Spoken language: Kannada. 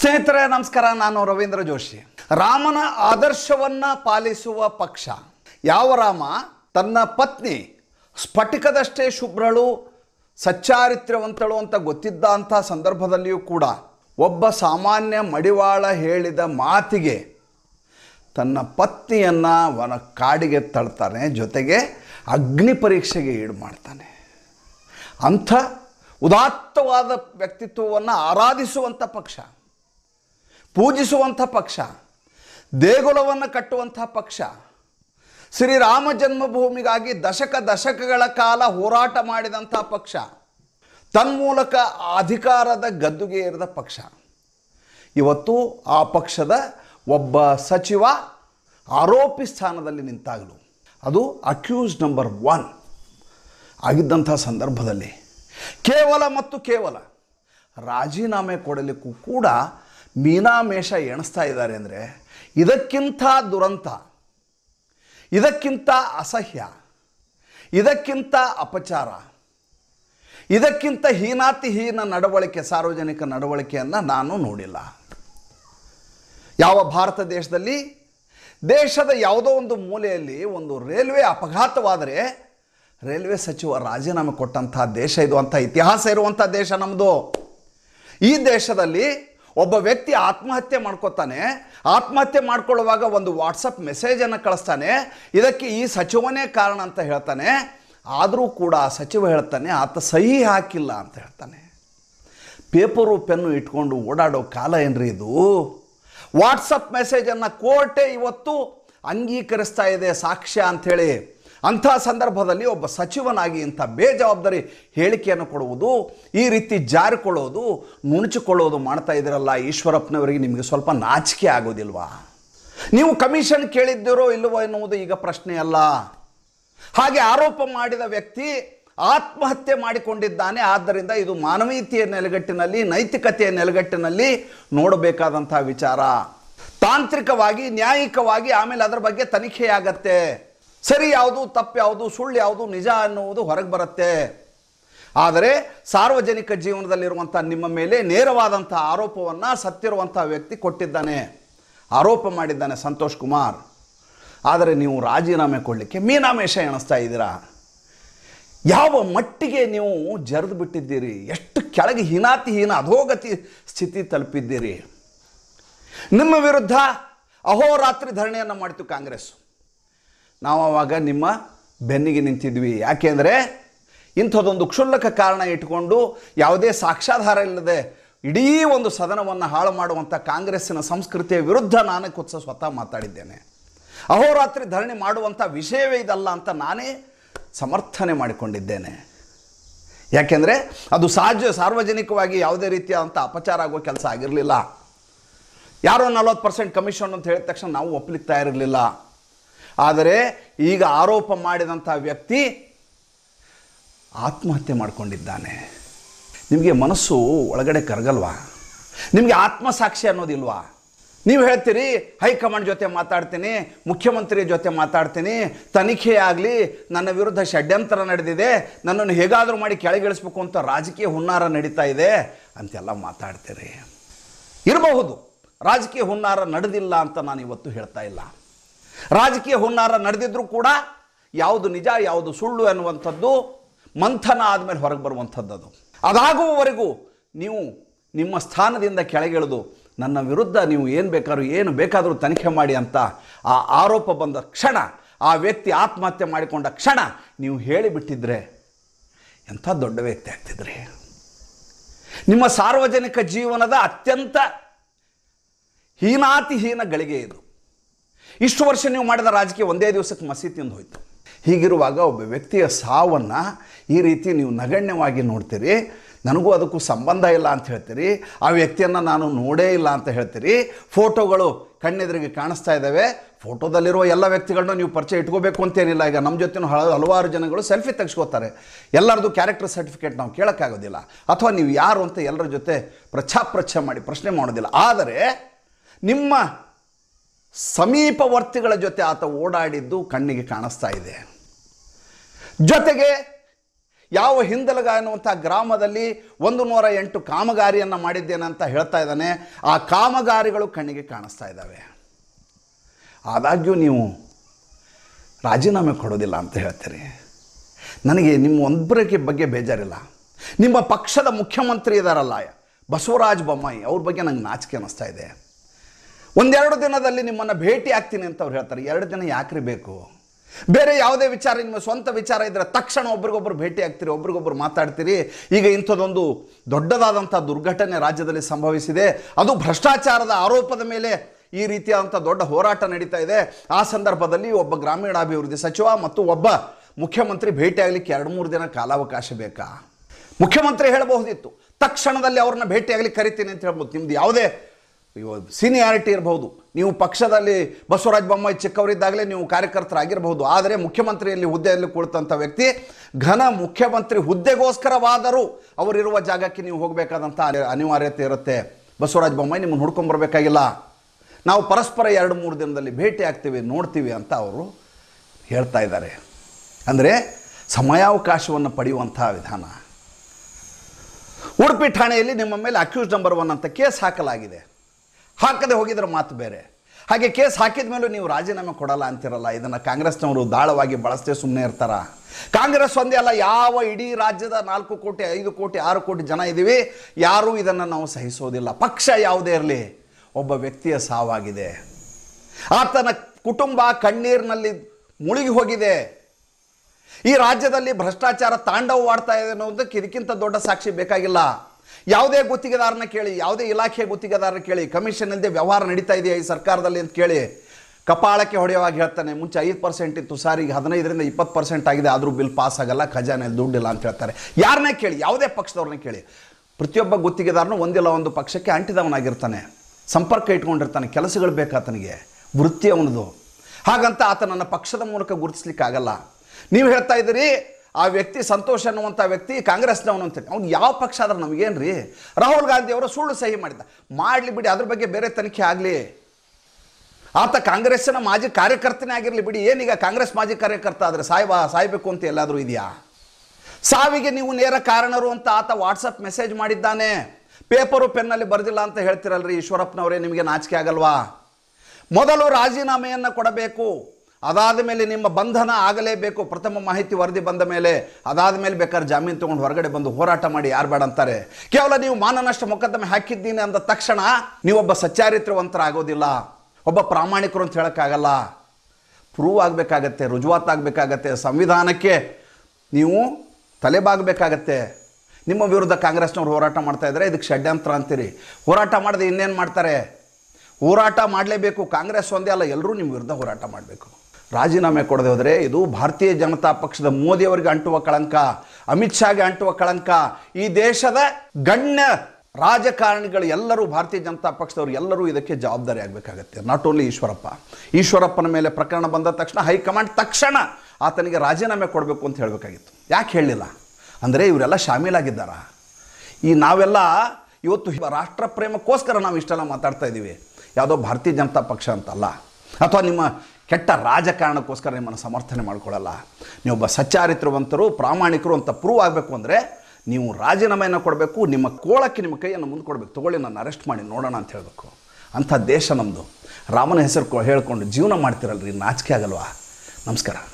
ಸ್ನೇಹಿತರೆ ನಮಸ್ಕಾರ ನಾನು ರವೀಂದ್ರ ಜೋಶಿ ರಾಮನ ಆದರ್ಶವನ್ನ ಪಾಲಿಸುವ ಪಕ್ಷ ಯಾವ ರಾಮ ತನ್ನ ಪತ್ನಿ ಸ್ಫಟಿಕದಷ್ಟೇ ಶುಭ್ರಳು ಸಚ್ಚಾರಿತ್ರ್ಯವಂತಳು ಅಂತ ಗೊತ್ತಿದ್ದ ಸಂದರ್ಭದಲ್ಲಿಯೂ ಕೂಡ ಒಬ್ಬ ಸಾಮಾನ್ಯ ಮಡಿವಾಳ ಹೇಳಿದ ಮಾತಿಗೆ ತನ್ನ ಪತ್ನಿಯನ್ನು ವನ ಕಾಡಿಗೆ ತಳ್ತಾನೆ ಜೊತೆಗೆ ಅಗ್ನಿ ಪರೀಕ್ಷೆಗೆ ಈಡು ಮಾಡ್ತಾನೆ ಅಂಥ ಉದಾತ್ತವಾದ ವ್ಯಕ್ತಿತ್ವವನ್ನು ಆರಾಧಿಸುವಂಥ ಪಕ್ಷ ಪೂಜಿಸುವಂಥ ಪಕ್ಷ ದೇಗುಲವನ್ನು ಕಟ್ಟುವಂಥ ಪಕ್ಷ ಶ್ರೀರಾಮ ಜನ್ಮಭೂಮಿಗಾಗಿ ದಶಕ ದಶಕಗಳ ಕಾಲ ಹೋರಾಟ ಮಾಡಿದಂಥ ಪಕ್ಷ ತನ್ಮೂಲಕ ಅಧಿಕಾರದ ಗದ್ದುಗೆ ಏರಿದ ಪಕ್ಷ ಇವತ್ತು ಆ ಪಕ್ಷದ ಒಬ್ಬ ಸಚಿವ ಆರೋಪಿ ಸ್ಥಾನದಲ್ಲಿ ನಿಂತಾಗಲು ಅದು ಅಕ್ಯೂಸ್ ನಂಬರ್ ಒನ್ ಆಗಿದ್ದಂಥ ಸಂದರ್ಭದಲ್ಲಿ ಕೇವಲ ಮತ್ತು ಕೇವಲ ರಾಜೀನಾಮೆ ಕೊಡಲಿಕ್ಕೂ ಕೂಡ ಮೀನಾಮೇಷ ಎಣಿಸ್ತಾ ಇದ್ದಾರೆ ಅಂದರೆ ಇದಕ್ಕಿಂತ ದುರಂತ ಇದಕ್ಕಿಂತ ಅಸಹ್ಯ ಇದಕ್ಕಿಂತ ಅಪಚಾರ ಇದಕ್ಕಿಂತ ಹೀನಾತಿಹೀನ ನಡವಳಿಕೆ ಸಾರ್ವಜನಿಕ ನಡವಳಿಕೆಯನ್ನು ನಾನು ನೋಡಿಲ್ಲ ಯಾವ ಭಾರತ ದೇಶದಲ್ಲಿ ದೇಶದ ಯಾವುದೋ ಒಂದು ಮೂಲೆಯಲ್ಲಿ ಒಂದು ರೈಲ್ವೆ ಅಪಘಾತವಾದರೆ ರೈಲ್ವೆ ಸಚಿವ ರಾಜೀನಾಮೆ ಕೊಟ್ಟಂತಹ ದೇಶ ಇದು ಅಂತ ಇತಿಹಾಸ ಇರುವಂಥ ದೇಶ ನಮ್ಮದು ಈ ದೇಶದಲ್ಲಿ ಒಬ್ಬ ವ್ಯಕ್ತಿ ಆತ್ಮಹತ್ಯೆ ಮಾಡ್ಕೋತಾನೆ ಆತ್ಮಹತ್ಯೆ ಮಾಡ್ಕೊಳ್ಳುವಾಗ ಒಂದು ವಾಟ್ಸಪ್ ಮೆಸೇಜನ್ನು ಕಳಿಸ್ತಾನೆ ಇದಕ್ಕೆ ಈ ಸಚಿವನೇ ಕಾರಣ ಅಂತ ಹೇಳ್ತಾನೆ ಆದರೂ ಕೂಡ ಆ ಸಚಿವ ಹೇಳ್ತಾನೆ ಆತ ಸಹಿ ಹಾಕಿಲ್ಲ ಅಂತ ಹೇಳ್ತಾನೆ ಪೇಪರು ಪೆನ್ನು ಇಟ್ಕೊಂಡು ಓಡಾಡೋ ಕಾಲ ಏನ್ರಿ ಇದು ವಾಟ್ಸಪ್ ಮೆಸೇಜನ್ನು ಕೋರ್ಟೆ ಇವತ್ತು ಅಂಗೀಕರಿಸ್ತಾ ಇದೆ ಸಾಕ್ಷ್ಯ ಅಂಥೇಳಿ ಅಂಥ ಸಂದರ್ಭದಲ್ಲಿ ಒಬ್ಬ ಸಚಿವನಾಗಿ ಇಂಥ ಬೇಜವಾಬ್ದಾರಿ ಹೇಳಿಕೆಯನ್ನು ಕೊಡುವುದು ಈ ರೀತಿ ಜಾರಿಕೊಳ್ಳೋದು ನುಣುಚಿಕೊಳ್ಳೋದು ಮಾಡ್ತಾ ಇದ್ದೀರಲ್ಲ ಈಶ್ವರಪ್ಪನವರಿಗೆ ನಿಮಗೆ ಸ್ವಲ್ಪ ನಾಚಿಕೆ ಆಗೋದಿಲ್ವಾ ನೀವು ಕಮಿಷನ್ ಕೇಳಿದ್ದೀರೋ ಇಲ್ಲವೋ ಎನ್ನುವುದು ಈಗ ಪ್ರಶ್ನೆ ಅಲ್ಲ ಹಾಗೆ ಆರೋಪ ಮಾಡಿದ ವ್ಯಕ್ತಿ ಆತ್ಮಹತ್ಯೆ ಮಾಡಿಕೊಂಡಿದ್ದಾನೆ ಆದ್ದರಿಂದ ಇದು ಮಾನವೀಯತೆಯ ನೆಲೆಗಟ್ಟಿನಲ್ಲಿ ನೈತಿಕತೆಯ ನೆಲೆಗಟ್ಟಿನಲ್ಲಿ ನೋಡಬೇಕಾದಂಥ ವಿಚಾರ ತಾಂತ್ರಿಕವಾಗಿ ನ್ಯಾಯಿಕವಾಗಿ ಆಮೇಲೆ ಅದರ ಬಗ್ಗೆ ತನಿಖೆಯಾಗತ್ತೆ ಸರಿ ಯಾವುದು ತಪ್ಪು ಯಾವುದು ಸುಳ್ಳು ಯಾವುದು ನಿಜ ಅನ್ನುವುದು ಹೊರಗೆ ಬರುತ್ತೆ ಆದರೆ ಸಾರ್ವಜನಿಕ ಜೀವನದಲ್ಲಿರುವಂಥ ನಿಮ್ಮ ಮೇಲೆ ನೇರವಾದಂಥ ಆರೋಪವನ್ನು ಸತ್ತಿರುವಂಥ ವ್ಯಕ್ತಿ ಕೊಟ್ಟಿದ್ದಾನೆ ಆರೋಪ ಮಾಡಿದ್ದಾನೆ ಸಂತೋಷ್ ಕುಮಾರ್ ಆದರೆ ನೀವು ರಾಜೀನಾಮೆ ಕೊಡಲಿಕ್ಕೆ ಮೀನಾಮೇಷ ಎಣಿಸ್ತಾ ಇದ್ದೀರಾ ಯಾವ ಮಟ್ಟಿಗೆ ನೀವು ಜರಿದು ಬಿಟ್ಟಿದ್ದೀರಿ ಎಷ್ಟು ಕೆಳಗೆ ಹೀನಾತಿಹೀನ ಅಧೋಗತಿ ಸ್ಥಿತಿ ತಲುಪಿದ್ದೀರಿ ನಿಮ್ಮ ವಿರುದ್ಧ ಅಹೋರಾತ್ರಿ ಧರಣಿಯನ್ನು ಮಾಡ್ತು ಕಾಂಗ್ರೆಸ್ ನಾವು ಆವಾಗ ನಿಮ್ಮ ಬೆನ್ನಿಗೆ ನಿಂತಿದ್ವಿ ಯಾಕೆಂದರೆ ಇಂಥದ್ದೊಂದು ಕ್ಷುಲ್ಲಕ ಕಾರಣ ಇಟ್ಕೊಂಡು ಯಾವುದೇ ಸಾಕ್ಷಾಧಾರ ಇಲ್ಲದೆ ಇಡೀ ಒಂದು ಸದನವನ್ನು ಹಾಳು ಮಾಡುವಂಥ ಕಾಂಗ್ರೆಸ್ಸಿನ ಸಂಸ್ಕೃತಿಯ ವಿರುದ್ಧ ನಾನು ಕುತ್ಸ ಸ್ವತಃ ಮಾತಾಡಿದ್ದೇನೆ ಅಹೋರಾತ್ರಿ ಧರಣಿ ಮಾಡುವಂಥ ವಿಷಯವೇ ಇದಲ್ಲ ಅಂತ ನಾನೇ ಸಮರ್ಥನೆ ಮಾಡಿಕೊಂಡಿದ್ದೇನೆ ಯಾಕೆಂದರೆ ಅದು ಸಹಜ ಸಾರ್ವಜನಿಕವಾಗಿ ಯಾವುದೇ ರೀತಿಯಾದಂಥ ಅಪಚಾರ ಆಗೋ ಕೆಲಸ ಆಗಿರಲಿಲ್ಲ ಯಾರೋ ನಲವತ್ತು ಪರ್ಸೆಂಟ್ ಕಮಿಷನ್ ಅಂತ ಹೇಳಿದ ತಕ್ಷಣ ನಾವು ಒಪ್ಪಲಿಕ್ತಾ ಇರಲಿಲ್ಲ ಆದರೆ ಈಗ ಆರೋಪ ಮಾಡಿದಂಥ ವ್ಯಕ್ತಿ ಆತ್ಮಹತ್ಯೆ ಮಾಡಿಕೊಂಡಿದ್ದಾನೆ ನಿಮಗೆ ಮನಸ್ಸು ಒಳಗಡೆ ಕರಗಲ್ವಾ ನಿಮಗೆ ಆತ್ಮಸಾಕ್ಷಿ ಅನ್ನೋದಿಲ್ವಾ ನೀವು ಹೇಳ್ತೀರಿ ಹೈಕಮಾಂಡ್ ಜೊತೆ ಮಾತಾಡ್ತೀನಿ ಮುಖ್ಯಮಂತ್ರಿ ಜೊತೆ ಮಾತಾಡ್ತೀನಿ ತನಿಖೆ ಆಗಲಿ ನನ್ನ ವಿರುದ್ಧ ಷಡ್ಯಂತರ ನಡೆದಿದೆ ನನ್ನನ್ನು ಹೇಗಾದರೂ ಮಾಡಿ ಕೆಳಗಿಳಿಸ್ಬೇಕು ಅಂತ ರಾಜಕೀಯ ಹುನ್ನಾರ ನಡೀತಾ ಇದೆ ಅಂತೆಲ್ಲ ಮಾತಾಡ್ತೀರಿ ಇರಬಹುದು ರಾಜಕೀಯ ಹುನ್ನಾರ ನಡೆದಿಲ್ಲ ಅಂತ ನಾನು ಇವತ್ತು ಹೇಳ್ತಾ ಇಲ್ಲ ರಾಜಕೀಯ ಹುನ್ನಾರ ನಡೆದಿದ್ರೂ ಕೂಡ ಯಾವುದು ನಿಜ ಯಾವುದು ಸುಳ್ಳು ಅನ್ನುವಂಥದ್ದು ಮಂಥನ ಆದಮೇಲೆ ಹೊರಗೆ ಬರುವಂಥದ್ದು ಅದು ಅದಾಗುವವರೆಗೂ ನೀವು ನಿಮ್ಮ ಸ್ಥಾನದಿಂದ ಕೆಳಗಿಳಿದು ನನ್ನ ವಿರುದ್ಧ ನೀವು ಏನು ಬೇಕಾದ್ರೂ ಏನು ಬೇಕಾದರೂ ತನಿಖೆ ಮಾಡಿ ಅಂತ ಆ ಆರೋಪ ಬಂದ ಕ್ಷಣ ಆ ವ್ಯಕ್ತಿ ಆತ್ಮಹತ್ಯೆ ಮಾಡಿಕೊಂಡ ಕ್ಷಣ ನೀವು ಹೇಳಿಬಿಟ್ಟಿದ್ರೆ ಎಂಥ ದೊಡ್ಡ ವ್ಯಕ್ತಿ ಆಗ್ತಿದ್ರಿ ನಿಮ್ಮ ಸಾರ್ವಜನಿಕ ಜೀವನದ ಅತ್ಯಂತ ಹೀನಾತಿಹೀನ ಗಳಿಗೆ ಇದು ಇಷ್ಟು ವರ್ಷ ನೀವು ಮಾಡಿದ ರಾಜಕೀಯ ಒಂದೇ ದಿವಸಕ್ಕೆ ಮಸಿ ತಿಂದು ಹೋಯಿತು ಹೀಗಿರುವಾಗ ಒಬ್ಬ ವ್ಯಕ್ತಿಯ ಸಾವನ್ನು ಈ ರೀತಿ ನೀವು ನಗಣ್ಯವಾಗಿ ನೋಡ್ತೀರಿ ನನಗೂ ಅದಕ್ಕೂ ಸಂಬಂಧ ಇಲ್ಲ ಅಂತ ಹೇಳ್ತೀರಿ ಆ ವ್ಯಕ್ತಿಯನ್ನು ನಾನು ನೋಡೇ ಇಲ್ಲ ಅಂತ ಹೇಳ್ತೀರಿ ಫೋಟೋಗಳು ಕಣ್ಣೆದುರಿಗೆ ಕಾಣಿಸ್ತಾ ಇದ್ದಾವೆ ಫೋಟೋದಲ್ಲಿರುವ ಎಲ್ಲ ವ್ಯಕ್ತಿಗಳನ್ನ ನೀವು ಪರಿಚಯ ಇಟ್ಕೋಬೇಕು ಅಂತೇನಿಲ್ಲ ಈಗ ನಮ್ಮ ಜೊತೆ ಹಳ ಹಲವಾರು ಜನಗಳು ಸೆಲ್ಫಿ ತೆಗೆಸ್ಕೋತಾರೆ ಎಲ್ಲರದು ಕ್ಯಾರೆಕ್ಟರ್ ಸರ್ಟಿಫಿಕೇಟ್ ನಾವು ಕೇಳೋಕ್ಕಾಗೋದಿಲ್ಲ ಅಥವಾ ನೀವು ಯಾರು ಅಂತ ಎಲ್ಲರ ಜೊತೆ ಪ್ರಚಾಪ್ರಚ ಮಾಡಿ ಪ್ರಶ್ನೆ ಮಾಡೋದಿಲ್ಲ ಆದರೆ ನಿಮ್ಮ ಸಮೀಪವರ್ತಿಗಳ ಜೊತೆ ಆತ ಓಡಾಡಿದ್ದು ಕಣ್ಣಿಗೆ ಕಾಣಿಸ್ತಾ ಇದೆ ಜೊತೆಗೆ ಯಾವ ಹಿಂದಲಗ ಅನ್ನುವಂಥ ಗ್ರಾಮದಲ್ಲಿ ಒಂದು ನೂರ ಎಂಟು ಕಾಮಗಾರಿಯನ್ನು ಮಾಡಿದ್ದೇನೆ ಅಂತ ಹೇಳ್ತಾ ಇದ್ದಾನೆ ಆ ಕಾಮಗಾರಿಗಳು ಕಣ್ಣಿಗೆ ಕಾಣಿಸ್ತಾ ಇದ್ದಾವೆ ಆದಾಗ್ಯೂ ನೀವು ರಾಜೀನಾಮೆ ಕೊಡೋದಿಲ್ಲ ಅಂತ ಹೇಳ್ತೀರಿ ನನಗೆ ನಿಮ್ಮ ಒಬ್ಬರಿಗೆ ಬಗ್ಗೆ ಬೇಜಾರಿಲ್ಲ ನಿಮ್ಮ ಪಕ್ಷದ ಮುಖ್ಯಮಂತ್ರಿ ಇದ್ದಾರಲ್ಲ ಬಸವರಾಜ ಬೊಮ್ಮಾಯಿ ಅವ್ರ ಬಗ್ಗೆ ನಂಗೆ ನಾಚಿಕೆ ಅನ್ನಿಸ್ತಾ ಇದೆ ಒಂದೆರಡು ದಿನದಲ್ಲಿ ನಿಮ್ಮನ್ನು ಭೇಟಿ ಆಗ್ತೀನಿ ಅಂತ ಅವ್ರು ಹೇಳ್ತಾರೆ ಎರಡು ದಿನ ಯಾಕ್ರಿ ಬೇಕು ಬೇರೆ ಯಾವುದೇ ವಿಚಾರ ನಿಮ್ಮ ಸ್ವಂತ ವಿಚಾರ ಇದ್ದರೆ ತಕ್ಷಣ ಒಬ್ರಿಗೊಬ್ರು ಭೇಟಿ ಆಗ್ತೀರಿ ಒಬ್ರಿಗೊಬ್ರು ಮಾತಾಡ್ತೀರಿ ಈಗ ಇಂಥದ್ದೊಂದು ದೊಡ್ಡದಾದಂಥ ದುರ್ಘಟನೆ ರಾಜ್ಯದಲ್ಲಿ ಸಂಭವಿಸಿದೆ ಅದು ಭ್ರಷ್ಟಾಚಾರದ ಆರೋಪದ ಮೇಲೆ ಈ ರೀತಿಯಾದಂಥ ದೊಡ್ಡ ಹೋರಾಟ ನಡೀತಾ ಇದೆ ಆ ಸಂದರ್ಭದಲ್ಲಿ ಒಬ್ಬ ಗ್ರಾಮೀಣಾಭಿವೃದ್ಧಿ ಸಚಿವ ಮತ್ತು ಒಬ್ಬ ಮುಖ್ಯಮಂತ್ರಿ ಭೇಟಿ ಆಗಲಿಕ್ಕೆ ಎರಡು ಮೂರು ದಿನ ಕಾಲಾವಕಾಶ ಬೇಕಾ ಮುಖ್ಯಮಂತ್ರಿ ಹೇಳಬಹುದಿತ್ತು ತಕ್ಷಣದಲ್ಲಿ ಅವ್ರನ್ನ ಭೇಟಿಯಾಗಲಿ ಕರಿತೀನಿ ಅಂತ ಹೇಳ್ಬೋದು ನಿಮ್ದು ಯಾವುದೇ ಸೀನಿಯಾರಿಟಿ ಇರಬಹುದು ನೀವು ಪಕ್ಷದಲ್ಲಿ ಬಸವರಾಜ ಬೊಮ್ಮಾಯಿ ಚಿಕ್ಕವರಿದ್ದಾಗಲೇ ನೀವು ಕಾರ್ಯಕರ್ತರಾಗಿರಬಹುದು ಆದರೆ ಮುಖ್ಯಮಂತ್ರಿಯಲ್ಲಿ ಹುದ್ದೆಯಲ್ಲಿ ಕುಳಿತಂಥ ವ್ಯಕ್ತಿ ಘನ ಮುಖ್ಯಮಂತ್ರಿ ಹುದ್ದೆಗೋಸ್ಕರವಾದರೂ ಅವರಿರುವ ಜಾಗಕ್ಕೆ ನೀವು ಹೋಗಬೇಕಾದಂಥ ಅನಿವಾರ್ಯತೆ ಇರುತ್ತೆ ಬಸವರಾಜ ಬೊಮ್ಮಾಯಿ ನಿಮ್ಮನ್ನು ಬರಬೇಕಾಗಿಲ್ಲ ನಾವು ಪರಸ್ಪರ ಎರಡು ಮೂರು ದಿನದಲ್ಲಿ ಭೇಟಿ ಆಗ್ತೀವಿ ನೋಡ್ತೀವಿ ಅಂತ ಅವರು ಹೇಳ್ತಾ ಇದ್ದಾರೆ ಅಂದರೆ ಸಮಯಾವಕಾಶವನ್ನು ಪಡೆಯುವಂಥ ವಿಧಾನ ಉಡುಪಿ ಠಾಣೆಯಲ್ಲಿ ನಿಮ್ಮ ಮೇಲೆ ಅಕ್ಯೂಸ್ ನಂಬರ್ ಒನ್ ಅಂತ ಕೇಸ್ ಹಾಕಲಾಗಿದೆ ಹಾಕದೆ ಹೋಗಿದ್ರೆ ಮಾತು ಬೇರೆ ಹಾಗೆ ಕೇಸ್ ಹಾಕಿದ ಮೇಲೂ ನೀವು ರಾಜೀನಾಮೆ ಕೊಡಲ್ಲ ಅಂತಿರಲ್ಲ ಇದನ್ನು ಕಾಂಗ್ರೆಸ್ನವರು ದಾಳವಾಗಿ ಬಳಸದೆ ಸುಮ್ಮನೆ ಇರ್ತಾರ ಕಾಂಗ್ರೆಸ್ ಒಂದೇ ಅಲ್ಲ ಯಾವ ಇಡೀ ರಾಜ್ಯದ ನಾಲ್ಕು ಕೋಟಿ ಐದು ಕೋಟಿ ಆರು ಕೋಟಿ ಜನ ಇದ್ದೀವಿ ಯಾರೂ ಇದನ್ನು ನಾವು ಸಹಿಸೋದಿಲ್ಲ ಪಕ್ಷ ಯಾವುದೇ ಇರಲಿ ಒಬ್ಬ ವ್ಯಕ್ತಿಯ ಸಾವಾಗಿದೆ ಆತನ ಕುಟುಂಬ ಕಣ್ಣೀರಿನಲ್ಲಿ ಮುಳುಗಿ ಹೋಗಿದೆ ಈ ರಾಜ್ಯದಲ್ಲಿ ಭ್ರಷ್ಟಾಚಾರ ತಾಂಡವವಾಡ್ತಾ ಇದೆ ಅನ್ನೋದಕ್ಕೆ ಇದಕ್ಕಿಂತ ದೊಡ್ಡ ಸಾಕ್ಷಿ ಬೇಕಾಗಿಲ್ಲ ಯಾವುದೇ ಗುತ್ತಿಗೆದಾರನ ಕೇಳಿ ಯಾವುದೇ ಇಲಾಖೆ ಗುತ್ತಿಗೆದಾರನ ಕೇಳಿ ಕಮಿಷನ್ ಇಲ್ಲದೆ ವ್ಯವಹಾರ ನಡೀತಾ ಇದೆಯಾ ಈ ಸರ್ಕಾರದಲ್ಲಿ ಅಂತ ಕೇಳಿ ಕಪಾಳಕ್ಕೆ ಹೊಡೆಯುವಾಗ ಹೇಳ್ತಾನೆ ಮುಂಚೆ ಐದು ಪರ್ಸೆಂಟ್ ಇತ್ತು ಸಾರಿಗೆ ಹದಿನೈದರಿಂದ ಇಪ್ಪತ್ತು ಪರ್ಸೆಂಟ್ ಆಗಿದೆ ಆದರೂ ಬಿಲ್ ಪಾಸ್ ಆಗಲ್ಲ ಖಜಾನೆಯಲ್ಲಿ ದುಡ್ಡಿಲ್ಲ ಅಂತ ಹೇಳ್ತಾರೆ ಯಾರನ್ನೇ ಕೇಳಿ ಯಾವುದೇ ಪಕ್ಷದವ್ರನ್ನ ಕೇಳಿ ಪ್ರತಿಯೊಬ್ಬ ಗುತ್ತಿಗೆದಾರನು ಒಂದಿಲ್ಲ ಒಂದು ಪಕ್ಷಕ್ಕೆ ಅಂಟಿದವನಾಗಿರ್ತಾನೆ ಸಂಪರ್ಕ ಇಟ್ಕೊಂಡಿರ್ತಾನೆ ಕೆಲಸಗಳು ಬೇಕಾತನಿಗೆ ವೃತ್ತಿ ಅವನದು ಹಾಗಂತ ಆತನನ್ನು ಪಕ್ಷದ ಮೂಲಕ ಆಗಲ್ಲ ನೀವು ಹೇಳ್ತಾ ಇದ್ದೀರಿ ಆ ವ್ಯಕ್ತಿ ಸಂತೋಷ ಅನ್ನುವಂಥ ವ್ಯಕ್ತಿ ಕಾಂಗ್ರೆಸ್ನವನು ಅಂತೇಳಿ ಅವ್ನು ಯಾವ ಪಕ್ಷ ಆದ್ರೆ ನಮಗೇನು ರೀ ರಾಹುಲ್ ಗಾಂಧಿ ಅವರು ಸುಳ್ಳು ಸಹಿ ಮಾಡಿದ್ದ ಮಾಡಲಿ ಬಿಡಿ ಅದ್ರ ಬಗ್ಗೆ ಬೇರೆ ತನಿಖೆ ಆಗಲಿ ಆತ ಕಾಂಗ್ರೆಸ್ಸಿನ ಮಾಜಿ ಕಾರ್ಯಕರ್ತನೇ ಆಗಿರಲಿ ಬಿಡಿ ಏನೀಗ ಕಾಂಗ್ರೆಸ್ ಮಾಜಿ ಕಾರ್ಯಕರ್ತ ಆದರೆ ಸಾಯ್ಬಾ ಸಾಯ್ಬೇಕು ಅಂತ ಎಲ್ಲಾದರೂ ಇದೆಯಾ ಸಾವಿಗೆ ನೀವು ನೇರ ಕಾರಣರು ಅಂತ ಆತ ವಾಟ್ಸಪ್ ಮೆಸೇಜ್ ಮಾಡಿದ್ದಾನೆ ಪೇಪರು ಪೆನ್ನಲ್ಲಿ ಬರೆದಿಲ್ಲ ಅಂತ ಹೇಳ್ತಿರಲ್ರಿ ಈಶ್ವರಪ್ಪನವರೇ ನಿಮಗೆ ನಾಚಿಕೆ ಆಗಲ್ವಾ ಮೊದಲು ರಾಜೀನಾಮೆಯನ್ನು ಕೊಡಬೇಕು ಅದಾದ ಮೇಲೆ ನಿಮ್ಮ ಬಂಧನ ಆಗಲೇಬೇಕು ಪ್ರಥಮ ಮಾಹಿತಿ ವರದಿ ಬಂದ ಮೇಲೆ ಅದಾದ ಮೇಲೆ ಬೇಕಾದ್ರೆ ಜಾಮೀನು ತೊಗೊಂಡು ಹೊರಗಡೆ ಬಂದು ಹೋರಾಟ ಮಾಡಿ ಯಾರು ಬೇಡ ಅಂತಾರೆ ಕೇವಲ ನೀವು ಮಾನನಷ್ಟ ಮೊಕದ್ದಮೆ ಹಾಕಿದ್ದೀನಿ ಅಂದ ತಕ್ಷಣ ನೀವೊಬ್ಬ ಆಗೋದಿಲ್ಲ ಒಬ್ಬ ಪ್ರಾಮಾಣಿಕರು ಅಂತ ಹೇಳೋಕ್ಕಾಗಲ್ಲ ಪ್ರೂವ್ ಆಗಬೇಕಾಗತ್ತೆ ರುಜುವಾತಾಗಬೇಕಾಗತ್ತೆ ಸಂವಿಧಾನಕ್ಕೆ ನೀವು ತಲೆಬಾಗಬೇಕಾಗತ್ತೆ ನಿಮ್ಮ ವಿರುದ್ಧ ಕಾಂಗ್ರೆಸ್ನವ್ರು ಹೋರಾಟ ಮಾಡ್ತಾ ಇದ್ದಾರೆ ಇದಕ್ಕೆ ಷಡ್ಯಂತ್ರ ಅಂತೀರಿ ಹೋರಾಟ ಮಾಡಿದ್ರೆ ಇನ್ನೇನು ಮಾಡ್ತಾರೆ ಹೋರಾಟ ಮಾಡಲೇಬೇಕು ಕಾಂಗ್ರೆಸ್ ಒಂದೇ ಅಲ್ಲ ಎಲ್ಲರೂ ನಿಮ್ಮ ವಿರುದ್ಧ ಹೋರಾಟ ಮಾಡಬೇಕು ರಾಜೀನಾಮೆ ಕೊಡದೆ ಹೋದರೆ ಇದು ಭಾರತೀಯ ಜನತಾ ಪಕ್ಷದ ಮೋದಿಯವರಿಗೆ ಅಂಟುವ ಕಳಂಕ ಅಮಿತ್ ಶಾಗೆ ಅಂಟುವ ಕಳಂಕ ಈ ದೇಶದ ಗಣ್ಯ ರಾಜಕಾರಣಿಗಳು ಎಲ್ಲರೂ ಭಾರತೀಯ ಜನತಾ ಪಕ್ಷದವರು ಎಲ್ಲರೂ ಇದಕ್ಕೆ ಜವಾಬ್ದಾರಿ ಆಗಬೇಕಾಗತ್ತೆ ನಾಟ್ ಓನ್ಲಿ ಈಶ್ವರಪ್ಪ ಈಶ್ವರಪ್ಪನ ಮೇಲೆ ಪ್ರಕರಣ ಬಂದ ತಕ್ಷಣ ಹೈಕಮಾಂಡ್ ತಕ್ಷಣ ಆತನಿಗೆ ರಾಜೀನಾಮೆ ಕೊಡಬೇಕು ಅಂತ ಹೇಳಬೇಕಾಗಿತ್ತು ಯಾಕೆ ಹೇಳಲಿಲ್ಲ ಅಂದರೆ ಇವರೆಲ್ಲ ಶಾಮೀಲಾಗಿದ್ದಾರ ಈ ನಾವೆಲ್ಲ ಇವತ್ತು ರಾಷ್ಟ್ರ ಪ್ರೇಮಕ್ಕೋಸ್ಕರ ನಾವು ಇಷ್ಟೆಲ್ಲ ಮಾತಾಡ್ತಾ ಇದ್ದೀವಿ ಯಾವುದೋ ಭಾರತೀಯ ಜನತಾ ಪಕ್ಷ ಅಂತಲ್ಲ ಅಥವಾ ನಿಮ್ಮ ಕೆಟ್ಟ ರಾಜಕಾರಣಕ್ಕೋಸ್ಕರ ನಿಮ್ಮನ್ನು ಸಮರ್ಥನೆ ಮಾಡ್ಕೊಳ್ಳಲ್ಲ ನೀವೊಬ್ಬ ಸಚ್ಚಾರಿತ್ರವಂತರು ಪ್ರಾಮಾಣಿಕರು ಅಂತ ಪ್ರೂವ್ ಆಗಬೇಕು ಅಂದರೆ ನೀವು ರಾಜೀನಾಮೆಯನ್ನು ಕೊಡಬೇಕು ನಿಮ್ಮ ಕೋಳಕ್ಕೆ ನಿಮ್ಮ ಕೈಯನ್ನು ಮುಂದೆ ಕೊಡಬೇಕು ತಗೊಳ್ಳಿ ನಾನು ಅರೆಸ್ಟ್ ಮಾಡಿ ನೋಡೋಣ ಅಂತ ಹೇಳಬೇಕು ಅಂಥ ದೇಶ ನಮ್ಮದು ರಾಮನ ಹೆಸರು ಹೇಳಿಕೊಂಡು ಜೀವನ ಮಾಡ್ತಿರಲ್ರಿ ನಾಚಿಕೆ ಆಗಲ್ವಾ ನಮಸ್ಕಾರ